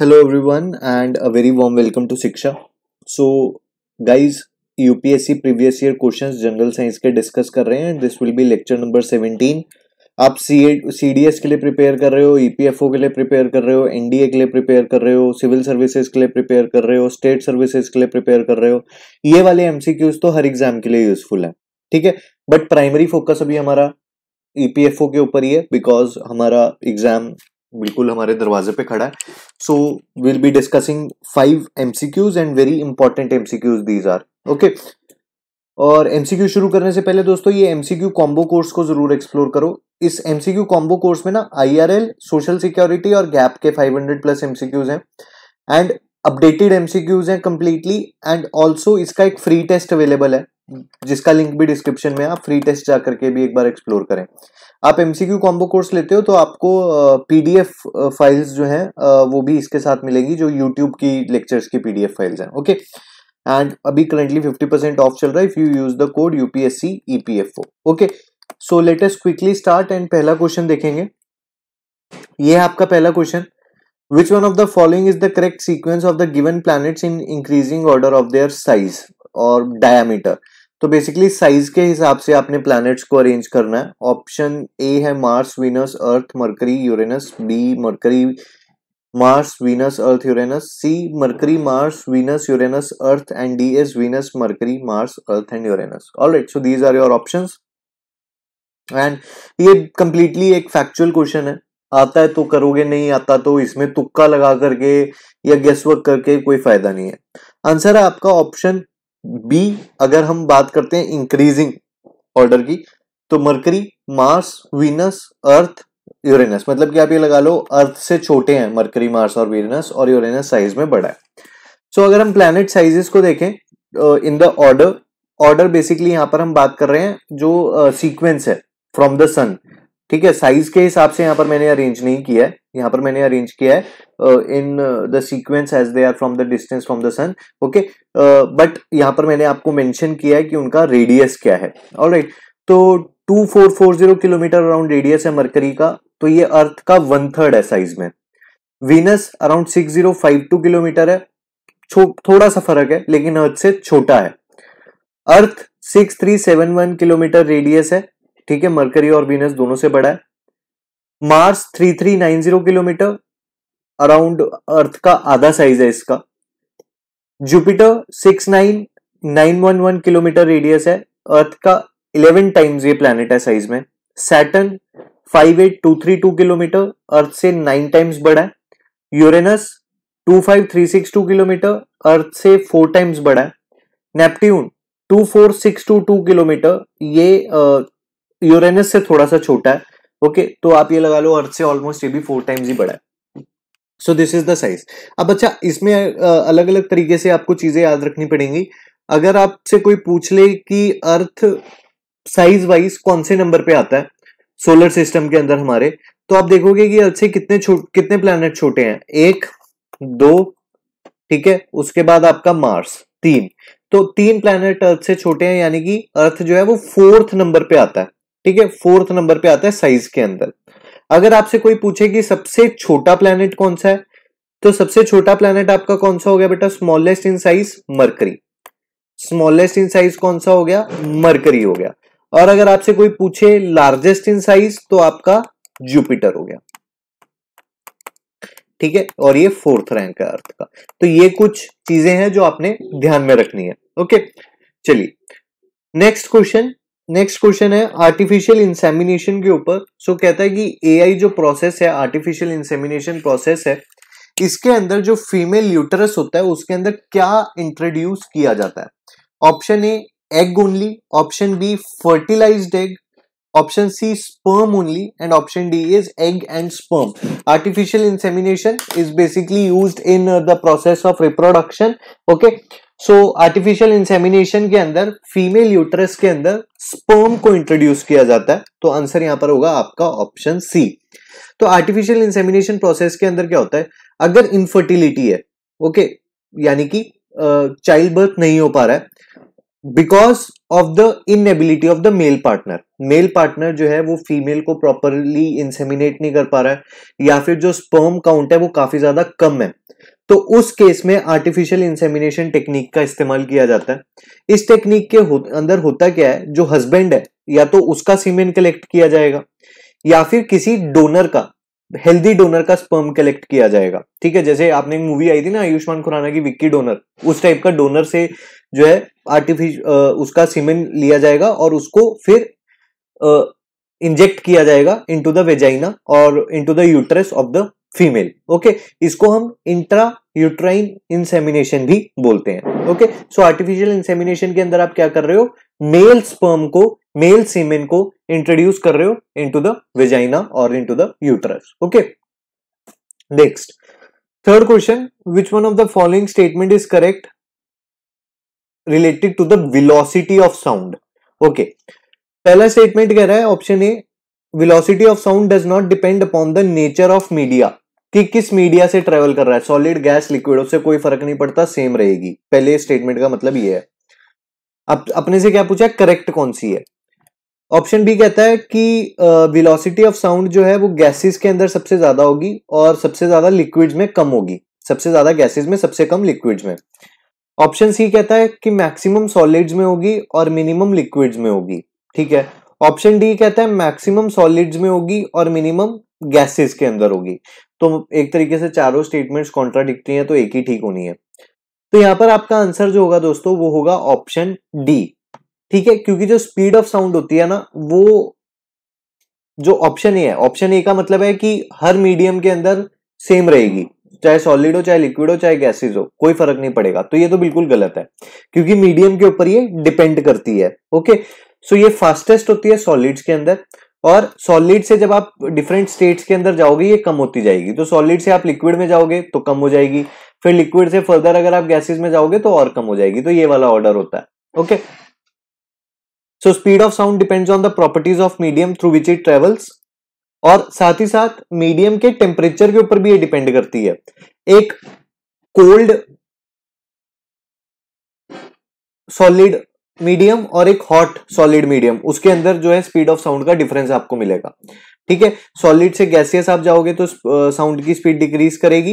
hello everyone and a very warm welcome to Shiksha so guys UPSC previous year questions general science के discuss कर रहे हैं this will be lecture number seventeen आप सी C D S के लिए prepare कर रहे हो ई पी एफ ओ के लिए प्रिपेयर कर रहे हो एनडीए के लिए प्रिपेयर कर रहे हो सिविल सर्विसेज के लिए प्रिपेयर कर रहे हो स्टेट सर्विसेज के लिए प्रिपेयर कर रहे हो ये वाले एम क्यूज तो हर एग्जाम के लिए यूजफुल है ठीक है बट प्राइमरी फोकस अभी हमारा ई पी एफ ओ के ऊपर ही है बिकॉज हमारा एग्जाम बिल्कुल हमारे दरवाजे पे खड़ा है so will be discussing five MCQs and very important MCQs these are okay और एमसीक्यू शुरू करने से पहले दोस्तों ये एमसीक्यू कॉम्बो कोर्स को जरूर एक्सप्लोर करो इस एमसीक्यू कॉम्बो कोर्स में ना आईआरएल सोशल सिक्योरिटी और गैप के 500 प्लस एमसीक्यूज हैं एंड अपडेटेड एमसीक्यूज हैं कंप्लीटली एंड ऑल्सो इसका एक फ्री टेस्ट अवेलेबल है जिसका लिंक भी डिस्क्रिप्शन में आप फ्री टेस्ट जा करके भी एक बार एक्सप्लोर करें आप M C Q combo course लेते हो तो आपको पी डी एफ फाइल्स जो हैं वो भी इसके साथ मिलेंगी जो यूट्यूब की लेक्चर्स की पी डी एफ फाइल्स हैं ओके एंड अभी करेंटली फिफ्टी परसेंट ऑफ चल रहा है if you use the code U P S C E P F O okay so latest quickly start and पहला question देखेंगे ये है आपका पहला question which one of the following is the correct sequence of the given planets in increasing order of their size और diameter तो basically size के हिसाब से आपने प्लैनेट्स को अरेंज करना है ऑप्शन ए है Mars Venus Earth Mercury Uranus B Mercury Mars Venus Earth Uranus C Mercury Mars Venus Uranus Earth and D is Venus Mercury Mars Earth and Uranus alright so these are your options and ये completely एक factual question है आता है तो करोगे नहीं आता तो इसमें तुक्का लगा करके या गेस वर्क करके कोई फायदा नहीं है आंसर है आपका ऑप्शन बी अगर हम बात करते हैं इंक्रीजिंग ऑर्डर की तो Mercury Mars Venus Earth Uranus मतलब कि आप ये लगा लो अर्थ से छोटे हैं मरकरी मार्स और वीनस और यूरेनस साइज में बड़ा है सो so, अगर हम प्लैनेट साइजेस को देखें in the order order basically यहां पर हम बात कर रहे हैं जो सीक्वेंस uh, है फ्रॉम द सन ठीक है साइज के हिसाब से यहाँ पर मैंने अरेंज नहीं किया है यहाँ पर मैंने अरेंज किया है in the sequence as they are from the distance from the sun okay but यहाँ पर मैंने आपको मेंशन किया है कि उनका रेडियस क्या है और right, तो 2440 किलोमीटर अराउंड रेडियस है मरकरी का तो ये अर्थ का वन थर्ड है साइज में वीनस अराउंड 6052 किलोमीटर है थोड़ा सा फर्क है लेकिन अर्थ से छोटा है अर्थ 6371 किलोमीटर रेडियस है ठीक है मरकरी और वीनस दोनों से बड़ा है मार्स 3390 किलोमीटर अराउंड अर्थ का आधा साइज है इसका जुपिटर 69911 किलोमीटर रेडियस है अर्थ का 11 टाइम्स ये प्लेनेट है साइज में सैटर्न 58232 किलोमीटर अर्थ से 9 टाइम्स बड़ा है यूरेनस 25362 किलोमीटर अर्थ से 4 टाइम्स बड़ा है नेपट्ट्यून 24622 किलोमीटर ये यूरेनस से थोड़ा सा छोटा है ओके okay, तो आप ये लगा लो अर्थ से ऑलमोस्ट ये भी फोर टाइम्स ही बड़ा है so this is the size अब अच्छा इसमें अलग अलग तरीके से आपको चीजें याद रखनी पड़ेंगी अगर आपसे कोई पूछ ले कि अर्थ साइज वाइज कौन से नंबर पे आता है सोलर सिस्टम के अंदर हमारे तो आप देखोगे कि अर्थ से कितने छोट कितने प्लैनेट छोटे हैं एक दो ठीक है उसके बाद आपका मार्स तीन तो तीन प्लैनेट अर्थ से छोटे हैं यानी कि अर्थ जो है वो फोर्थ नंबर पे आता है ठीक है फोर्थ नंबर पे आता है साइज के अंदर अगर आपसे कोई पूछे कि सबसे छोटा प्लेनेट कौन सा है तो सबसे छोटा प्लेनेट आपका कौन सा हो गया बेटा smallest in size Mercury smallest in size कौन सा हो गया मरकरी हो गया और अगर आपसे कोई पूछे लार्जेस्ट इन साइज तो आपका जुपिटर हो गया ठीक है और ये फोर्थ रैंक है अर्थ का तो ये कुछ चीजें हैं जो आपने ध्यान में रखनी है ओके चलिए नेक्स्ट क्वेश्चन नेक्स्ट क्वेश्चन है आर्टिफिशियल इंसेमिनेशन के ऊपर सो so, कहता है कि ए जो प्रोसेस है आर्टिफिशियल इंसेमिनेशन प्रोसेस है इसके अंदर जो फीमेल यूटरस होता है उसके अंदर क्या इंट्रोड्यूस किया जाता है option A egg only option B fertilised egg option C sperm only and option D is egg and sperm artificial insemination is basically used in the process of reproduction okay so artificial insemination के अंदर female uterus के अंदर sperm को introduce किया जाता है तो answer यहां पर होगा आपका ऑप्शन सी तो आर्टिफिशियल इंसेमिनेशन प्रोसेस के अंदर क्या होता है अगर इनफर्टिलिटी है ओके यानी कि चाइल्ड बर्थ नहीं हो पा रहा है because of the inability of the male partner male partner जो है वो फीमेल को प्रॉपरली इंसेमिनेट नहीं कर पा रहा है या फिर जो स्पर्म काउंट है वो काफी ज्यादा कम है तो उस केस में आर्टिफिशियल इंसेमिनेशन टेक्निक का इस्तेमाल किया जाता है इस टेक्निक के हो, अंदर होता क्या है जो हस्बैंड है या तो उसका सीमेन कलेक्ट किया जाएगा या फिर किसी डोनर का हेल्दी डोनर का स्पर्म कलेक्ट किया जाएगा ठीक है जैसे आपने एक मूवी आई थी ना आयुष्मान खुराना की विक्की डोनर उस टाइप का डोनर से जो है आर्टिफिश उसका सीमेन लिया जाएगा और उसको फिर इंजेक्ट किया जाएगा इनटू द वेजाइना और into the uterus of the female okay इसको हम इंट्रा यूट्राइन इंसेमिनेशन भी बोलते हैं ओके सो आर्टिफिशियल इंसेमिनेशन के अंदर आप क्या कर रहे हो मेल स्पर्म को मेल सीमेन को इंट्रोड्यूस कर रहे हो इनटू द वेजाइना और into the uterus okay next third question which one of the following statement is correct related to the velocity of sound okay पहला स्टेटमेंट कह रहा है option A velocity of sound does not depend upon the nature of media कि किस media से travel कर रहा है सॉलिड गैस लिक्विड उससे कोई फर्क नहीं पड़ता सेम रहेगी पहले स्टेटमेंट का मतलब ये है अब अपने से क्या पूछा करेक्ट कौन सी है ऑप्शन बी कहता है कि वेलोसिटी ऑफ साउंड जो है वो गैसेस के अंदर सबसे ज्यादा होगी और सबसे ज्यादा लिक्विड में कम होगी सबसे ज्यादा गैसेस में सबसे कम लिक्विड में ऑप्शन सी कहता है कि मैक्सिमम सॉलिड्स में होगी और मिनिमम लिक्विड्स में होगी ठीक है ऑप्शन डी कहता है मैक्सिमम सॉलिड्स में होगी और मिनिमम गैसेस के अंदर होगी तो एक तरीके से चारों स्टेटमेंट्स कॉन्ट्राडिक्टी हैं तो एक ही ठीक होनी है तो यहां पर आपका आंसर जो होगा दोस्तों वो होगा ऑप्शन डी ठीक है क्योंकि जो स्पीड ऑफ साउंड होती है ना वो जो ऑप्शन ए है ऑप्शन ए का मतलब है कि हर मीडियम के अंदर सेम रहेगी चाहे सॉलिड हो चाहे लिक्विड हो चाहे गैसेज हो कोई फर्क नहीं पड़ेगा तो ये तो बिल्कुल गलत है क्योंकि मीडियम के ऊपर ये डिपेंड करती है ओके सो ये फास्टेस्ट होती है सॉलिड्स के अंदर और सॉलिड से जब आप डिफरेंट स्टेट्स के अंदर जाओगे ये कम होती जाएगी तो सॉलिड से आप लिक्विड में जाओगे तो कम हो जाएगी फिर लिक्विड से फर्दर अगर आप गैसेज में जाओगे तो और कम हो जाएगी तो ये वाला ऑर्डर होता है okay so speed of sound depends on the properties of medium through which it travels और साथ ही साथ मीडियम के टेम्परेचर के ऊपर भी ये डिपेंड करती है एक कोल्ड सॉलिड मीडियम और एक हॉट सॉलिड मीडियम उसके अंदर जो है स्पीड ऑफ साउंड का डिफरेंस आपको मिलेगा ठीक है सॉलिड से गैसियस आप जाओगे तो साउंड की स्पीड डिक्रीज करेगी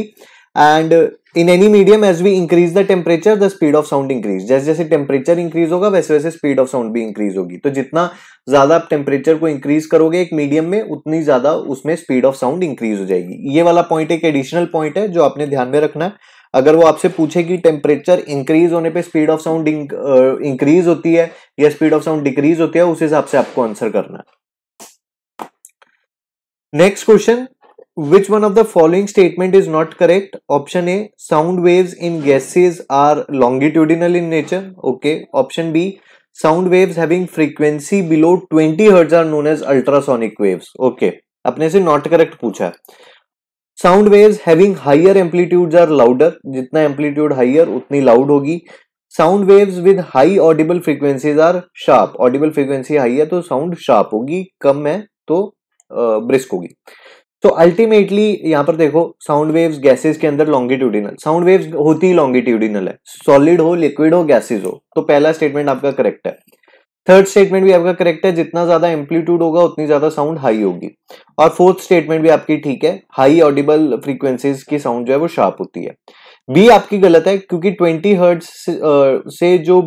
and in any medium as we increase the temperature the speed of sound increase जैसे जैसे टेम्परेचर इंक्रीज होगा वैसे वैसे स्पीड ऑफ साउंड भी इंक्रीज होगी तो जितना ज्यादा आप टेम्परेचर को इंक्रीज करोगे एक मीडियम में उतनी ज्यादा उसमें स्पीड ऑफ साउंड इंक्रीज हो जाएगी ये वाला पॉइंट एक एडिशनल पॉइंट है जो आपने ध्यान में रखना है अगर वो आपसे पूछे कि टेम्परेचर इंक्रीज होने पे स्पीड ऑफ साउंड इंक्रीज होती है या स्पीड ऑफ साउंड डिक्रीज होती है उस हिसाब से आपको आंसर करना next question which one of the following statement is not correct option A sound waves in gases are longitudinal in nature okay option B sound waves having frequency below twenty hertz are known as ultrasonic waves okay अपने से not correct पूछा है sound waves having higher amplitudes are louder जितना amplitude higher उतनी loud होगी sound waves with high audible frequencies are sharp audible frequency high है तो sound sharp होगी कम है तो ब्रिस्क होगी तो अल्टीमेटली यहां पर देखो साउंड वेव्स गैसेस के अंदर लॉन्गिट्यूडिनल साउंड वेव्स होती ही लॉन्गिट्यूडिनल है सॉलिड हो लिक्विड हो गैसेस हो तो पहला स्टेटमेंट आपका करेक्ट है थर्ड स्टेटमेंट भी आपका करेक्ट है जितना ज्यादा एम्पलीट्यूड होगा उतनी ज्यादा साउंड हाई होगी और फोर्थ स्टेटमेंट भी आपकी ठीक है हाई ऑडिबल फ्रीक्वेंसीज की साउंड जो है वो शार्प होती है बी आपकी गलत है क्योंकि 20 हर्ट से जो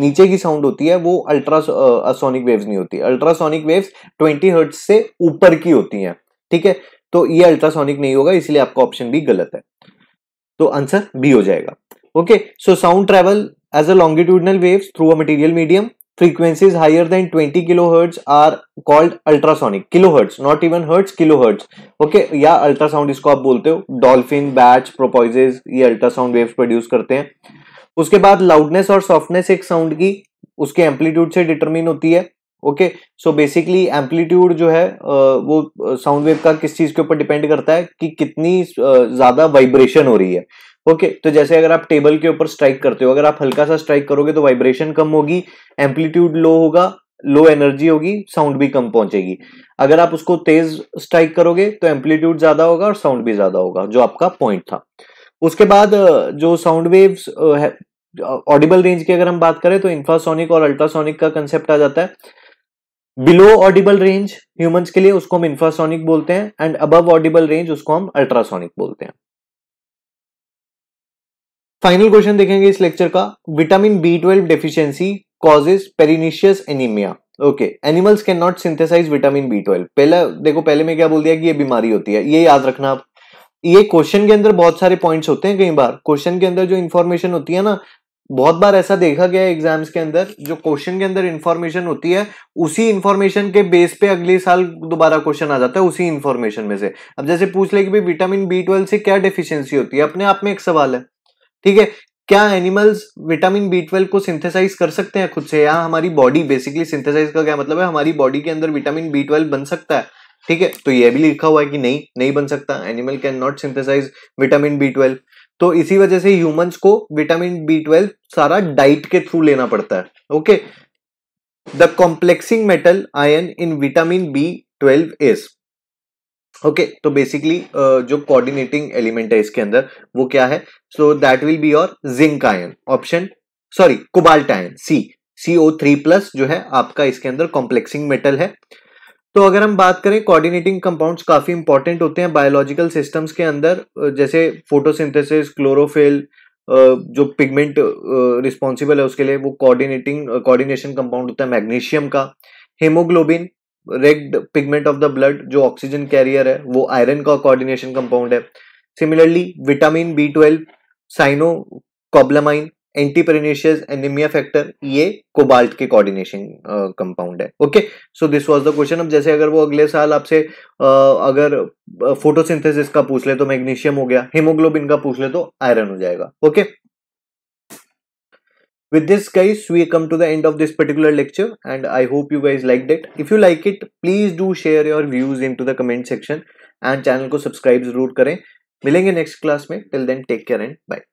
नीचे की साउंड होती है वो अल्ट्रासोनिक वेव्स नहीं होती अल्ट्रासोनिक वेव्स 20 हर्ट से ऊपर की होती हैं ठीक है तो ये अल्ट्रासोनिक नहीं होगा इसलिए आपका ऑप्शन बी गलत है तो आंसर बी हो जाएगा okay so sound travel as a longitudinal waves through a material medium frequencies higher than 20 kilohertz are called ultrasonic kilohertz not even hertz kilohertz okay yeah ultrasound isko aap bolte ho dolphin batch proposes ye ultrasound waves produce karte hain uske baad loudness aur softness ek sound ki uske amplitude se determine hoti hai okay so basically amplitude जो है वो sound wave का किस चीज के ऊपर depend करता है कि कितनी ज्यादा वाइब्रेशन हो रही है ओके okay, तो जैसे अगर आप टेबल के ऊपर स्ट्राइक करते हो अगर आप हल्का सा स्ट्राइक करोगे तो वाइब्रेशन कम होगी एम्पलीट्यूड लो होगा लो एनर्जी होगी साउंड भी कम पहुंचेगी अगर आप उसको तेज स्ट्राइक करोगे तो एम्पलीट्यूड ज्यादा होगा और साउंड भी ज्यादा होगा जो आपका पॉइंट था उसके बाद जो साउंड वेव्स ऑडिबल रेंज की अगर हम बात करें तो इंफ्रासोनिक और अल्ट्रासोनिक का कंसेप्ट आ जाता है बिलो ऑडिबल रेंज ह्यूमंस के लिए उसको हम इंफ्रासोनिक बोलते हैं एंड अबव ऑडिबल रेंज उसको हम अल्ट्रासोनिक बोलते हैं फाइनल क्वेश्चन देखेंगे इस लेक्चर का vitamin B twelve deficiency causes pernicious anaemia okay animals cannot synthesise vitamin B twelve पहले देखो पहले मैं क्या बोल दिया कि ये बीमारी होती है ये याद रखना आप ये क्वेश्चन के अंदर बहुत सारे पॉइंट्स होते हैं कई बार क्वेश्चन के अंदर जो इन्फॉर्मेशन होती है ना बहुत बार ऐसा देखा गया है एग्जाम्स के अंदर जो क्वेश्चन के अंदर इंफॉर्मेशन होती है उसी इंफॉर्मेशन के बेस पे अगले साल दोबारा क्वेश्चन आ जाता है उसी इंफॉर्मेशन में से अब जैसे पूछ ले कि भाई विटामिन बी ट्वेल्व से क्या डिफिशियंसी होती है अपने आप में एक सवाल है ठीक है क्या एनिमल्स विटामिन बी ट्वेल्व को सिंथेसाइज कर सकते हैं खुद से या हमारी बॉडी बेसिकली सिंथेसाइज का क्या मतलब है हमारी बॉडी के अंदर विटामिन बी ट्वेल्व बन सकता है ठीक है तो ये भी लिखा हुआ है कि नहीं नहीं बन सकता animal cannot synthesise vitamin B twelve तो इसी वजह से ह्यूमंस को विटामिन बी ट्वेल्व सारा डाइट के थ्रू लेना पड़ता है okay the complexing metal ion in vitamin B twelve is okay तो बेसिकली जो कोऑर्डिनेटिंग एलिमेंट है इसके अंदर वो क्या है so that will be your zinc ion option sorry cobalt ion C C O three plus जो है आपका इसके अंदर कॉम्प्लेक्सिंग मेटल है तो अगर हम बात करें कोऑर्डिनेटिंग कंपाउंड्स काफ़ी इंपॉर्टेंट होते हैं बायोलॉजिकल सिस्टम्स के अंदर जैसे फोटोसिंथेसिस क्लोरोफिल जो पिगमेंट रिस्पॉन्सिबल है उसके लिए वो कोऑर्डिनेटिंग कोऑर्डिनेशन कंपाउंड होता है मैग्नीशियम का haemoglobin red pigment of the blood जो ऑक्सीजन कैरियर है वो आयरन का कोऑर्डिनेशन कंपाउंड है similarly vitamin B twelve cyanocobalamin antipernicious anaemia factor ये कोबाल्ट के कोऑर्डिनेशन कंपाउंड है okay so this was the question अब जैसे अगर वो अगले साल आपसे uh, अगर फोटोसिंथेसिस का पूछ ले तो मैग्नीशियम हो गया हीमोग्लोबिन का पूछ ले तो आयरन हो जाएगा okay with this guys we come to the end of this particular lecture and I hope you guys like that if you like it please do share your views into the comment section and channel को subscribe जरूर करें मिलेंगे next class में till then take care and bye